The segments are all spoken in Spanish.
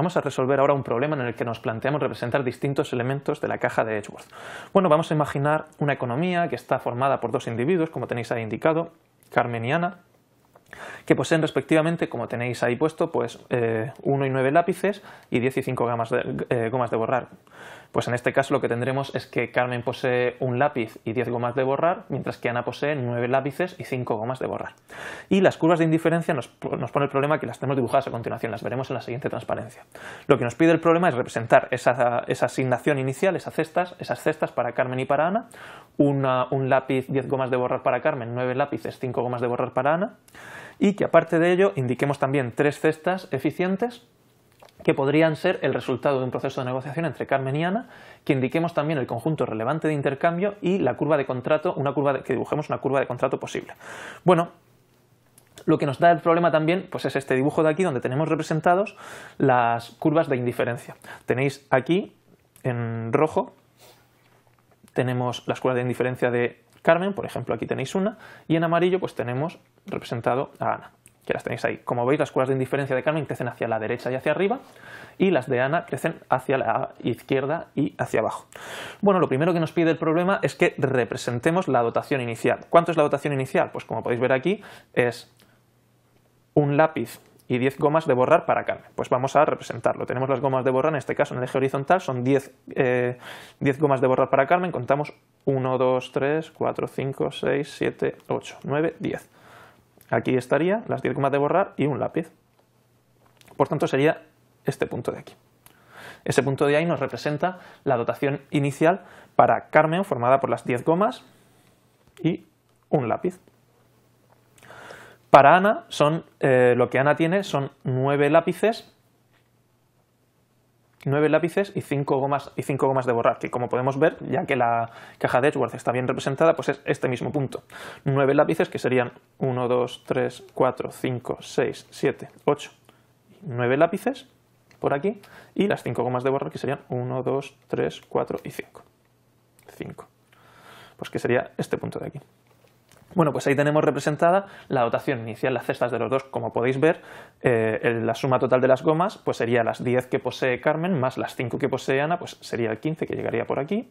Vamos a resolver ahora un problema en el que nos planteamos representar distintos elementos de la caja de Edgeworth. Bueno, vamos a imaginar una economía que está formada por dos individuos, como tenéis ahí indicado, Carmen y Ana, que poseen respectivamente, como tenéis ahí puesto, pues 1 eh, y 9 lápices y 15 y 5 eh, gomas de borrar. Pues en este caso lo que tendremos es que Carmen posee un lápiz y 10 gomas de borrar, mientras que Ana posee 9 lápices y 5 gomas de borrar. Y las curvas de indiferencia nos, pone el problema que las tenemos dibujadas a continuación, las veremos en la siguiente transparencia. Lo que nos pide el problema es representar esa, asignación inicial, esas cestas, esas cestas para Carmen y para Ana, un lápiz, 10 gomas de borrar para Carmen, 9 lápices, 5 gomas de borrar para Ana, y que aparte de ello indiquemos también tres cestas eficientes que podrían ser el resultado de un proceso de negociación entre Carmen y Ana, que indiquemos también el conjunto relevante de intercambio y la curva de contrato, una curva que dibujemos una curva de contrato posible. Bueno, lo que nos da el problema también pues es este dibujo de aquí donde tenemos representados las curvas de indiferencia. Tenéis aquí en rojo tenemos las curvas de indiferencia de Carmen, por ejemplo, aquí tenéis una, y en amarillo pues tenemos representado a Ana que las tenéis ahí. Como veis, las curvas de indiferencia de Carmen crecen hacia la derecha y hacia arriba, y las de Ana crecen hacia la izquierda y hacia abajo. Bueno, lo primero que nos pide el problema es que representemos la dotación inicial. ¿Cuánto es la dotación inicial? Pues como podéis ver aquí, es un lápiz y 10 gomas de borrar para Carmen. Pues vamos a representarlo. Tenemos las gomas de borrar, en este caso en el eje horizontal, son 10, 10 eh, gomas de borrar para Carmen. Contamos 1, 2, 3, 4, 5, 6, 7, 8, 9, 10. Aquí estaría las gomas de borrar y un lápiz. Por tanto, sería este punto de aquí. Ese punto de ahí nos representa la dotación inicial para Carmen, formada por las 10 gomas y un lápiz. Para Ana, son, eh, lo que Ana tiene son 9 lápices 9 lápices y 5 gomas, de borrar, que como podemos ver, ya que la caja de Edgeworth está bien representada, pues es este mismo punto. 9 lápices que serían 1, 2, 3, 4, 5, 6, 7, 8, 9 lápices por aquí y las 5 gomas de borrar que serían 1, 2, 3, 4 y 5. 5. Pues que sería este punto de aquí. Bueno, pues ahí tenemos representada la dotación inicial, las cestas de los dos, como podéis ver, eh, la suma total de las gomas pues sería las 10 que posee Carmen más las 5 que posee Ana, pues sería el 15 que llegaría por aquí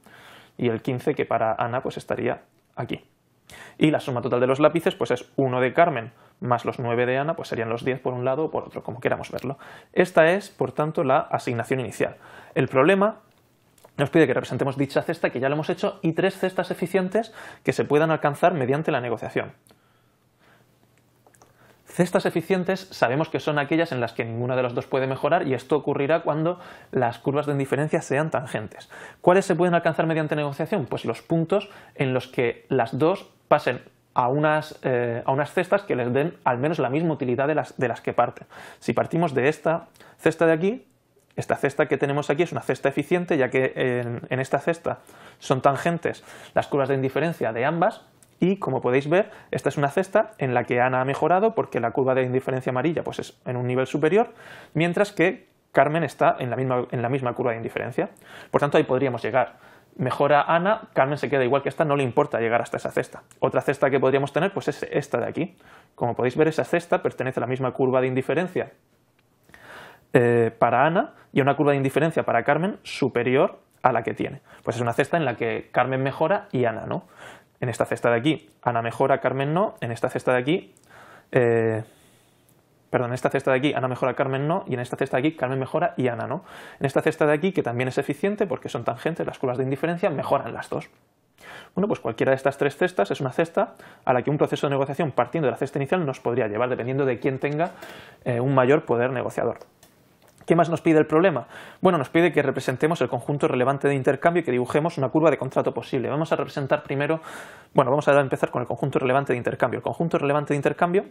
y el 15 que para Ana pues estaría aquí. Y la suma total de los lápices pues es 1 de Carmen más los 9 de Ana, pues serían los 10 por un lado o por otro, como queramos verlo. Esta es, por tanto, la asignación inicial. El problema nos pide que representemos dicha cesta, que ya lo hemos hecho, y tres cestas eficientes que se puedan alcanzar mediante la negociación. Cestas eficientes sabemos que son aquellas en las que ninguna de las dos puede mejorar y esto ocurrirá cuando las curvas de indiferencia sean tangentes. ¿Cuáles se pueden alcanzar mediante negociación? Pues los puntos en los que las dos pasen a unas, eh, a unas, cestas que les den al menos la misma utilidad de las, de las que parten. Si partimos de esta cesta de aquí, esta cesta que tenemos aquí es una cesta eficiente, ya que en, esta cesta son tangentes las curvas de indiferencia de ambas, y como podéis ver, esta es una cesta en la que Ana ha mejorado porque la curva de indiferencia amarilla pues, es en un nivel superior, mientras que Carmen está en la, misma, en la misma curva de indiferencia. Por tanto, ahí podríamos llegar. Mejora Ana, Carmen se queda igual que esta, no le importa llegar hasta esa cesta. Otra cesta que podríamos tener pues, es esta de aquí. Como podéis ver, esa cesta pertenece a la misma curva de indiferencia eh, para Ana y una curva de indiferencia para Carmen superior a la que tiene. Pues es una cesta en la que Carmen mejora y Ana no. En esta cesta de aquí, Ana mejora, Carmen no. En esta cesta de aquí, eh, perdón, en esta cesta de aquí Ana mejora, Carmen no, y en esta cesta de aquí Carmen mejora y Ana no. En esta cesta de aquí, que también es eficiente porque son tangentes, las curvas de indiferencia mejoran las dos. Bueno, pues cualquiera de estas tres cestas es una cesta a la que un proceso de negociación partiendo de la cesta inicial nos podría llevar, dependiendo de quién tenga eh, un mayor poder negociador. ¿Qué más nos pide el problema? Bueno, nos pide que representemos el conjunto relevante de intercambio y que dibujemos una curva de contrato posible. Vamos a representar primero, bueno, vamos a empezar con el conjunto relevante de intercambio. El conjunto relevante de intercambio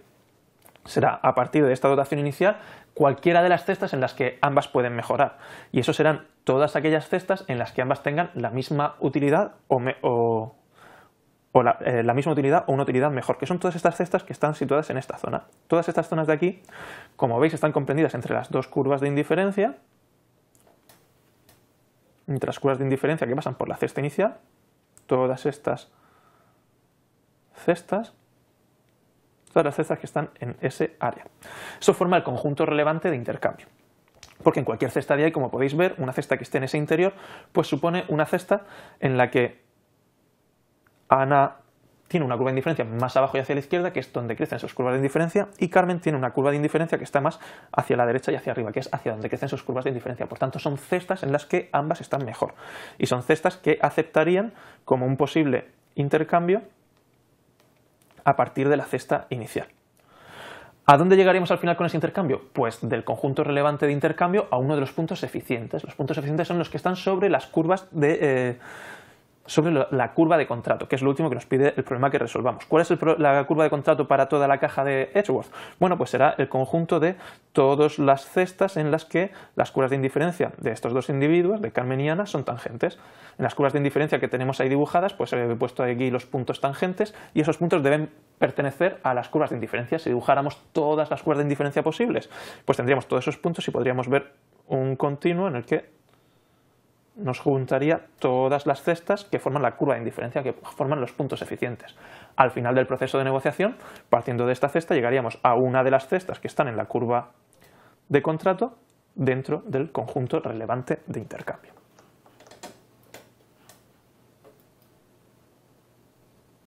será a partir de esta dotación inicial cualquiera de las cestas en las que ambas pueden mejorar. Y eso serán todas aquellas cestas en las que ambas tengan la misma utilidad o, o o eh, la, misma utilidad o una utilidad mejor, que son todas estas cestas que están situadas en esta zona. Todas estas zonas de aquí, como veis, están comprendidas entre las dos curvas de indiferencia, entre las curvas de indiferencia que pasan por la cesta inicial, todas estas cestas, todas las cestas que están en ese área. Eso forma el conjunto relevante de intercambio. Porque en cualquier cesta de ahí, como podéis ver, una cesta que esté en ese interior, pues supone una cesta en la que Ana tiene una curva de indiferencia más abajo y hacia la izquierda, que es donde crecen sus curvas de indiferencia, y Carmen tiene una curva de indiferencia que está más hacia la derecha y hacia arriba, que es hacia donde crecen sus curvas de indiferencia. Por tanto, son cestas en las que ambas están mejor. Y son cestas que aceptarían como un posible intercambio a partir de la cesta inicial. ¿A dónde llegaríamos al final con ese intercambio? Pues del conjunto relevante de intercambio a uno de los puntos eficientes. Los puntos eficientes son los que están sobre las curvas de... Eh, sobre la curva de contrato, que es lo último que nos pide el problema que resolvamos. ¿Cuál es la curva de contrato para toda la caja de Edgeworth? Bueno, pues será el conjunto de todas las cestas en las que las curvas de indiferencia de estos dos individuos, de Carmen y Ana, son tangentes. En las curvas de indiferencia que tenemos ahí dibujadas, pues he puesto aquí los puntos tangentes y esos puntos deben pertenecer a las curvas de indiferencia. Si dibujáramos todas las curvas de indiferencia posibles, pues tendríamos todos esos puntos y podríamos ver un continuo en el que nos juntaría todas las cestas que forman la curva de indiferencia, que forman los puntos eficientes. Al final del proceso de negociación, partiendo de esta cesta, llegaríamos a una de las cestas que están en la curva de contrato dentro del conjunto relevante de intercambio.